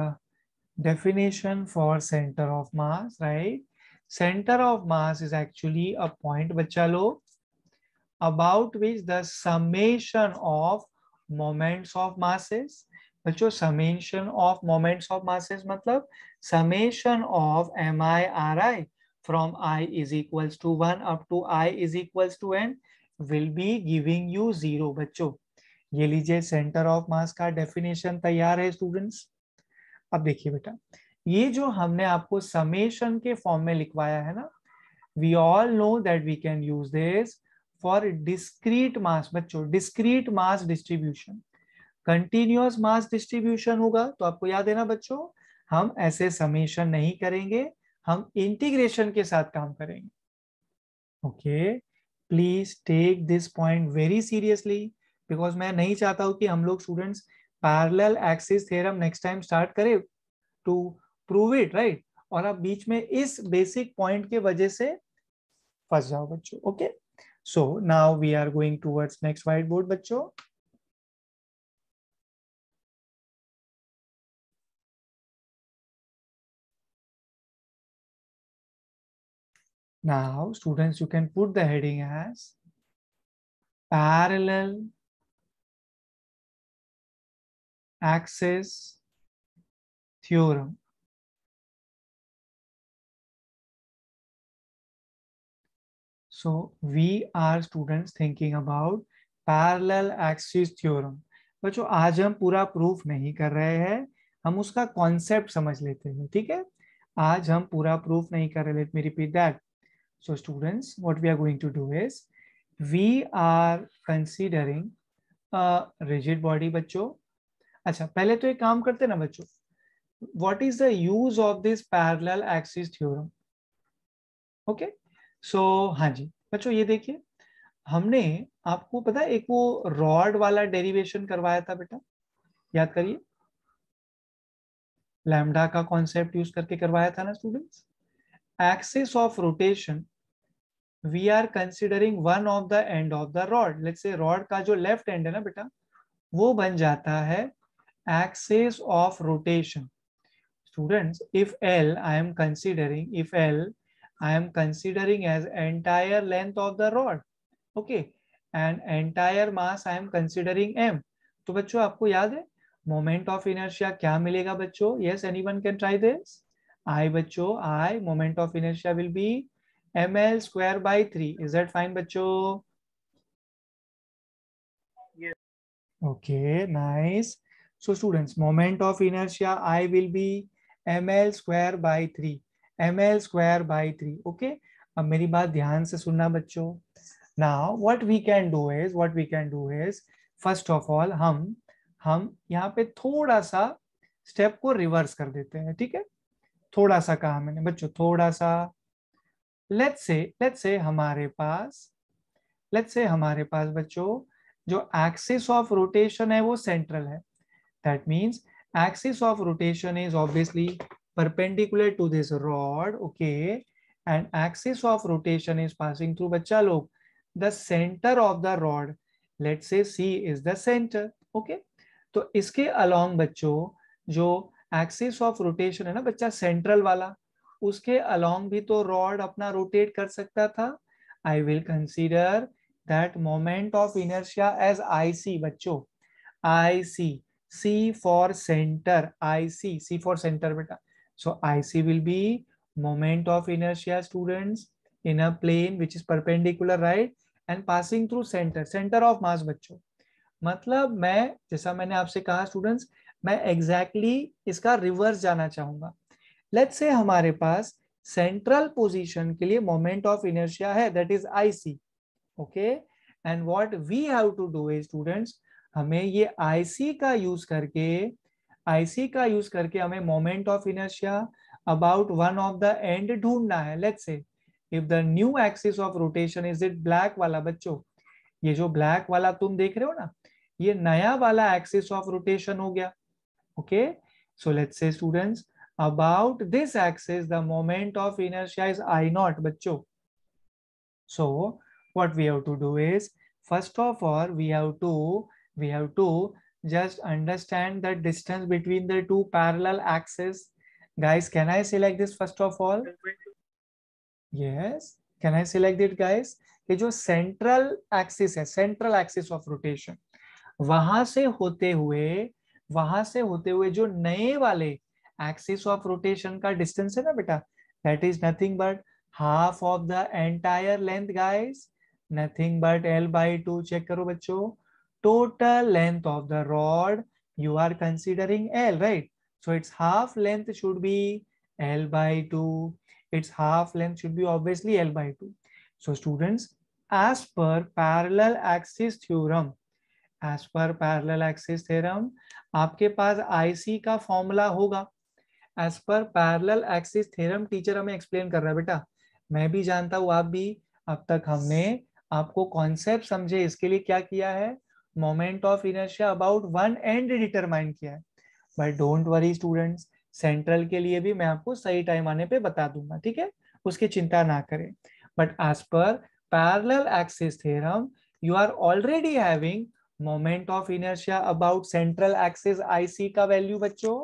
definition for center of mass right center of mass is actually a point बच्चा लो. about which the summation of moments of masses बच्चों summation of moments of masses मतलब summation of M i r i from i is equals to one up to i is equals to n will be giving you zero बच्चों ये लीजिए centre of mass का definition तैयार है students अब देखिए बेटा ये जो हमने आपको समेशन के फॉर्म में लिखवाया है ना we all know that we can use this for discrete mass बच्चों discrete mass distribution continuous mass distribution होगा तो आपको याद है ना बच्चों हम ऐसे समेशन नहीं करेंगे हम इंटीग्रेशन के साथ काम करेंगे okay okay. Please take this point very seriously because मैं नहीं चाहता हूँ कि हम लोग students parallel axis theorem next time start करें टू प्रूव इट राइट और आप बीच में इस बेसिक पॉइंट के वजह से फंस जाओ बच्चों okay so now we are going towards next white board बच्चों Now, students, you can put the heading as parallel axis theorem. So we are students thinking about parallel axis theorem. बच्चों आज हम पूरा प्रूफ नहीं कर रहे हैं हम उसका कॉन्सेप्ट समझ लेते हैं ठीक है आज हम पूरा प्रूफ नहीं कर रहे let me repeat that So students, what we are going to do is, we are considering a rigid body bachcho acha pehle to ek kaam karte na bachcho What is the use of this parallel axis theorem? okay? so, हाँ ji bachcho ye dekhiye हमने आपको पता है एक वो rod वाला derivation करवाया था बेटा याद करिए लैम्डा का कॉन्सेप्ट यूज करके करवाया था ना students axis of rotation we are considering one of the end of the rod let's say rod का जो लेफ्ट एंड है ना बेटा वो बन जाता है axis of rotation students if l I am considering if l I am considering as entire length of the rod okay and entire mass I am considering m तो बच्चों आपको याद है मोमेंट ऑफ इनर्शिया क्या मिलेगा बच्चों yes any one can try this I बच्चों I moment of inertia will be M L square by three is that fine बच्चो okay nice so students moment of inertia I will be M L square by three m L square by three okay अब मेरी बात ध्यान से सुनना बच्चों now what we can do is what we can do is first of all हम हम यहाँ पे थोड़ा सा स्टेप को रिवर्स कर देते हैं ठीक है थोड़ा सा कहा मैंने बच्चों थोड़ा सा लेट्स से लेट्स से हमारे पास लेट से हमारे पास बच्चों जो एक्सिस ऑफ रोटेशन है वो सेंट्रल है that means axis of rotation is obviously perpendicular to this rod okay and axis of rotation is passing through बच्चा लोग the centre of the rod let say c is the centre okay तो इसके along बच्चों जो axis of rotation है ना बच्चा central वाला उसके अलोंग भी तो रॉड अपना रोटेट कर सकता था I will consider that moment of inertia as I c बच्चो I c c for centre I c c for centre बेटा so I c will be moment of inertia students in a plane which is perpendicular right and passing through centre centre of mass बच्चों मतलब मैं जैसा मैंने आपसे कहा students मैं exactly exactly इसका रिवर्स जाना चाहूंगा लेट्स से हमारे पास सेंट्रल पोजीशन के लिए मोमेंट ऑफ इनर्शिया है that is IC okay and what we have to do a students हमें ये आईसी का यूज करके आईसी का यूज करके हमें moment of inertia about one of the end ढूंढना है let's say if the new axis of rotation is it black वाला बच्चों ये जो ब्लैक वाला तुम देख रहे हो ना ये नया वाला एक्सिस ऑफ रोटेशन हो गया okay so let's say students about this axis the moment of inertia is i naught bachcho so what we have to do is first of all we have to we have to just understand the distance between the two parallel axes guys can i select this first of all yes can i select it guys ये जो central axis है central axis of rotation वहां से होते हुए वहां से होते हुए जो नए वाले एक्सिस ऑफ रोटेशन का डिस्टेंस है ना बेटा that is nothing but half of the entire length guys nothing but l by two check करो बच्चों total length of the rod you are considering l right so it's half length should be l by two it's half length should be obviously l by two so students as per parallel axis theorem as per parallel axis theorem आपके पास IC का formula होगा as per parallel axis theorem teacher हमें explain कर रहा है बेटा मैं भी जानता हूँ आप भी अब तक हमने आपको कॉन्सेप्ट समझे इसके लिए क्या किया है moment of inertia about one end determine किया है but don't worry students central के लिए भी मैं आपको सही टाइम आने पे बता दूंगा ठीक है उसकी चिंता ना करें but as per parallel axis theorem you are already having moment of inertia about central axis IC का वैल्यू बच्चों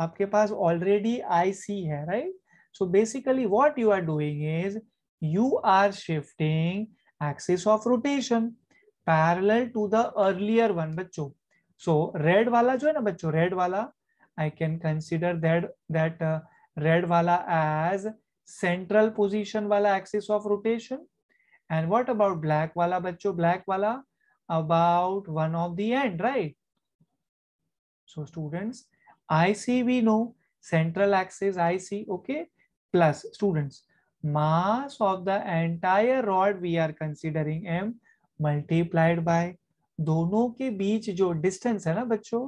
आपके पास ऑलरेडी आई सी है right so basically what you are doing is you are shifting axis of rotation parallel to the earlier one बच्चों so red वाला जो है ना बच्चों रेड वाला I can consider that that red वाला as central position वाला axis of rotation and what about black वाला बच्चों ब्लैक वाला about one of the end right IC we know, central axis IC, okay, plus students, mass of the entire rod we are considering M multiplied by दोनों के बीच जो distance है ना बच्चों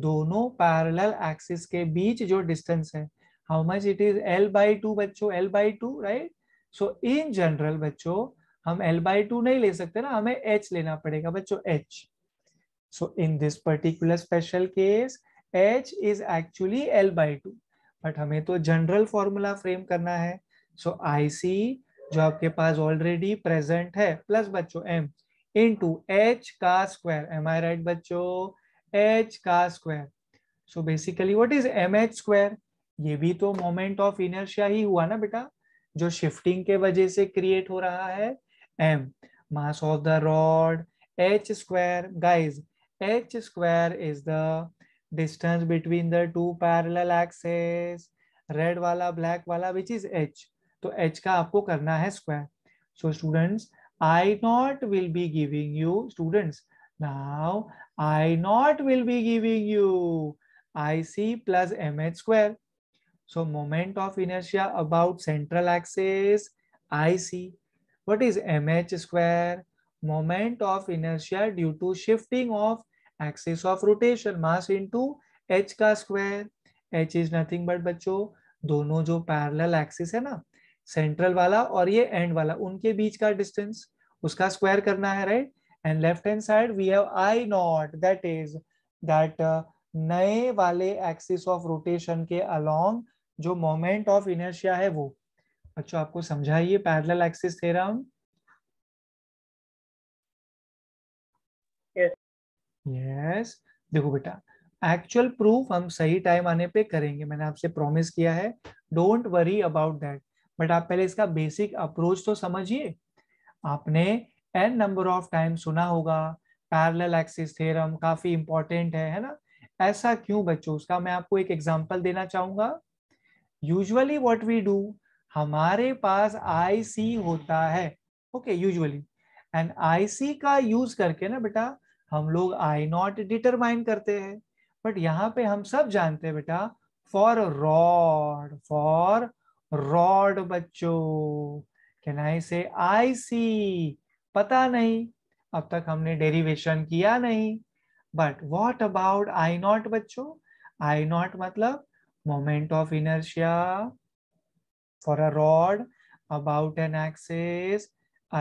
दोनों पैरेलल एक्सिस के बीच जो डिस्टेंस है how much it is L by two बच्चो l by two right so in general बच्चों हम एल बाई टू नहीं ले सकते ना हमें एच लेना पड़ेगा बच्चों h so in this particular special case h is actually l by two but हमें तो जनरल फॉर्मूला फ्रेम करना है सो आई सी जो आपके पास ऑलरेडी प्रेजेंट है प्लस बच्चों एम इन टू एच का स्क्वायर एम आई राइट बच्चो एच का square so basically what is m H square ये भी तो मोमेंट ऑफ इनर्शिया ही हुआ ना बेटा जो शिफ्टिंग के वजह से क्रिएट हो रहा है m mass of the rod h square guys h square is the distance between the two parallel axes red वाला ब्लैक वाला विच इज एच तो एच का आपको करना है square so students I naught will be giving you students now I naught will be giving you I c plus M H square so moment of inertia about central axis I c what is m H square moment of inertia due to shifting of axis of rotation mass into h का square h is nothing but बच्चों दोनों जो parallel axis है ना central वाला और ये and वाला उनके बीच का डिस्टेंस उसका स्क्वायर करना है right and left hand side we have I naught that is that नए वाले एक्सिस ऑफ रोटेशन के अलोंग जो मोमेंट ऑफ इनर्शिया है वो बच्चों आपको समझाइए पैरेलल एक्सिस थ्योरम यस देखो बेटा एक्चुअल प्रूफ हम सही टाइम आने पे करेंगे मैंने आपसे प्रॉमिस किया है don't worry about that but आप पहले इसका बेसिक अप्रोच तो समझिए आपने एन नंबर ऑफ टाइम सुना होगा पैरेलल एक्सिस थ्योरम काफी इंपॉर्टेंट है है ना ऐसा क्यों बच्चों उसका मैं आपको एक एग्जांपल देना चाहूंगा यूजुअली व्हाट वी डू हमारे पास आईसी होता है ओके यूजुअली एंड आईसी का यूज करके ना बेटा हम लोग आई नॉट डिटरमाइन करते हैं बट यहाँ पे हम सब जानते हैं बेटा फॉर रॉड फॉर रॉड बच्चो कैन आई से आई सी पता नहीं अब तक हमने डेरिवेशन किया नहीं but what about I naught बच्चो आई नॉट मतलब moment of inertia for a rod about an axis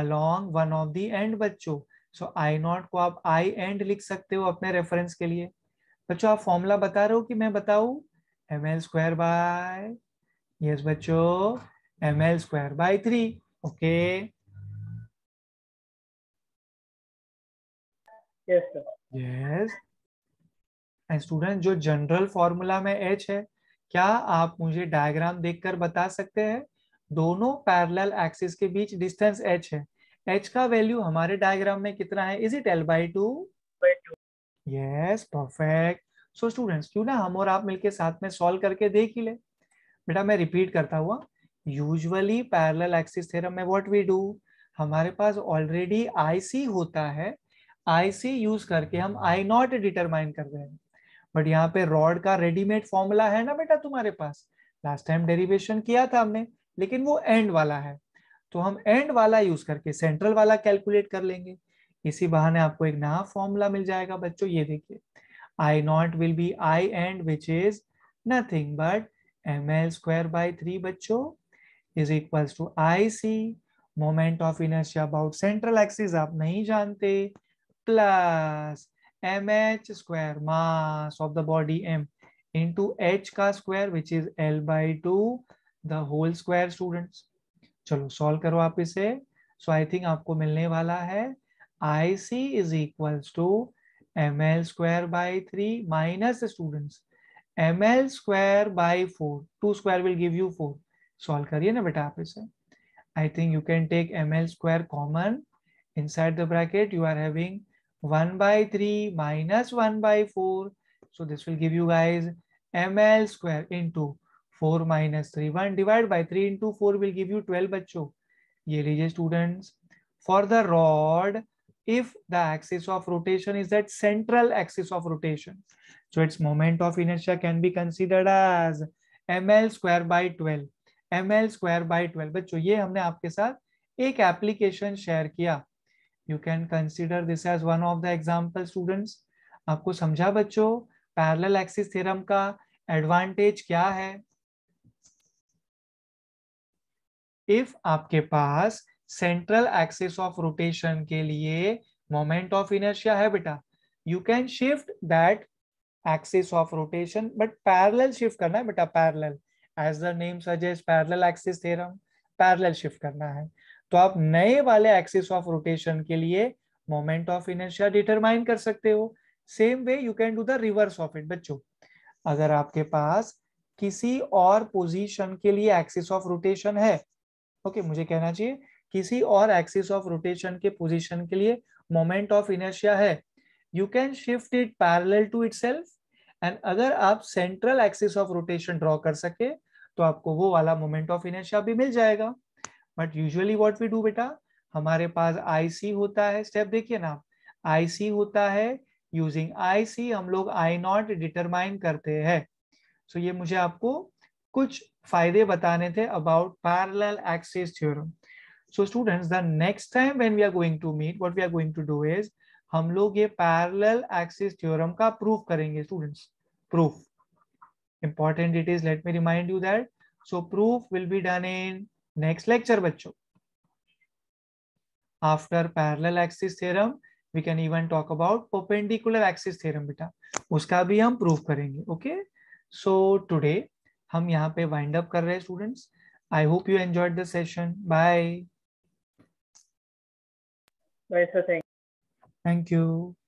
along one of the end बच्चों सो आई नॉट को आप आई एंड लिख सकते हो अपने रेफरेंस के लिए बच्चों आप फॉर्मूला बता रहे हो कि मैं बताऊ M L square by yes बच्चो M L square by three okay yes and student जो जनरल फॉर्मूला में एच है क्या आप मुझे डायग्राम देखकर बता सकते हैं दोनों पैरेलल एक्सिस के बीच डिस्टेंस एच है एच का वैल्यू हमारे डायग्राम में कितना है is it L by two yes perfect so students क्यों ना हम और आप मिलके साथ में सॉल्व करके देख ही ले बेटा मैं रिपीट करता हुआ यूजुअली पैरेलल एक्सिस थ्योरम में व्हाट वी डू हमारे पास ऑलरेडी आईसी होता है आईसी यूज करके हम आई नॉट डिटरमाइन कर रहे हैं बट यहाँ पे रॉड का रेडीमेड फॉर्मूला है ना बेटा तुम्हारे पास लास्ट टाइम डेरिवेशन किया था हमने लेकिन वो एंड वाला है तो हम एंड वाला यूज करके सेंट्रल वाला कैलकुलेट कर लेंगे इसी बहाने आपको एक नया फॉर्मूला मिल जाएगा बच्चों ये देखिए I naught will be I and which is nothing but M L square by three बच्चों is equals to I C moment of inertia about central axis आप नहीं जानते plus M H square mass of the body M into H का square which is L by two the whole square students चलो solve करो आप इसे सो I think आपको मिलने वाला है I C is equal to M L square by three minus students M L square by four two square will give you four solve करिए ना बेटा आप इसे I think you can take M L square common inside the bracket you are having one by three minus one by four so this will give you guys M L square into four minus three one divide by three into four will give you twelve बच्चों ये लीजिए students for the rod if the axis of rotation is that central axis of rotation so it's moment of inertia can be considered as M L square by twelve M L square by twelve बच्चो ये हमने आपके साथ एक application share किया you can consider this as one of the example students आपको समझा बच्चों पैरल एक्सिस थेरम का एडवांटेज क्या है इफ आपके पास सेंट्रल एक्सिस ऑफ रोटेशन के लिए मोमेंट ऑफ इनर्शिया है बेटा you can shift that axis of rotation but parallel shift करना है बेटा parallel as the name suggest parallel axis theorem parallel shift करना है तो आप नए वाले एक्सिस ऑफ रोटेशन के लिए मोमेंट ऑफ इनर्शिया डिटरमाइन कर सकते हो same way you can do the reverse of it बच्चों अगर आपके पास किसी और पोजीशन के लिए एक्सिस ऑफ रोटेशन है ओके okay, मुझे कहना चाहिए किसी और एक्सिस ऑफ रोटेशन के पोजीशन के लिए मोमेंट ऑफ इनर्शिया है you can shift it parallel to it and अगर आप central axis of rotation draw कर सके तो आपको वो वाला मोमेंट ऑफ इनर्शिया भी मिल जाएगा but usually what we do बेटा हमारे पास आईसी होता है स्टेप देखिए ना आईसी होता है यूजिंग आईसी हम लोग आई नॉट डिटरमाइन करते हैं सो so ये मुझे आपको कुछ फायदे बताने थे about parallel axis theorem so student the next time when we are going to meet what we are going to do is हम लोग ये पैरेलल एक्सेस थ्योरम का प्रूफ करेंगे students proof important it is let me remind you that so proof will be done in next lecture बच्चों after parallel axis theorem we can even talk about perpendicular axis theorem बेटा उसका भी हम proof करेंगे okay so today हम यहाँ पे wind up कर रहे हैं students I hope you enjoy the session bye thank you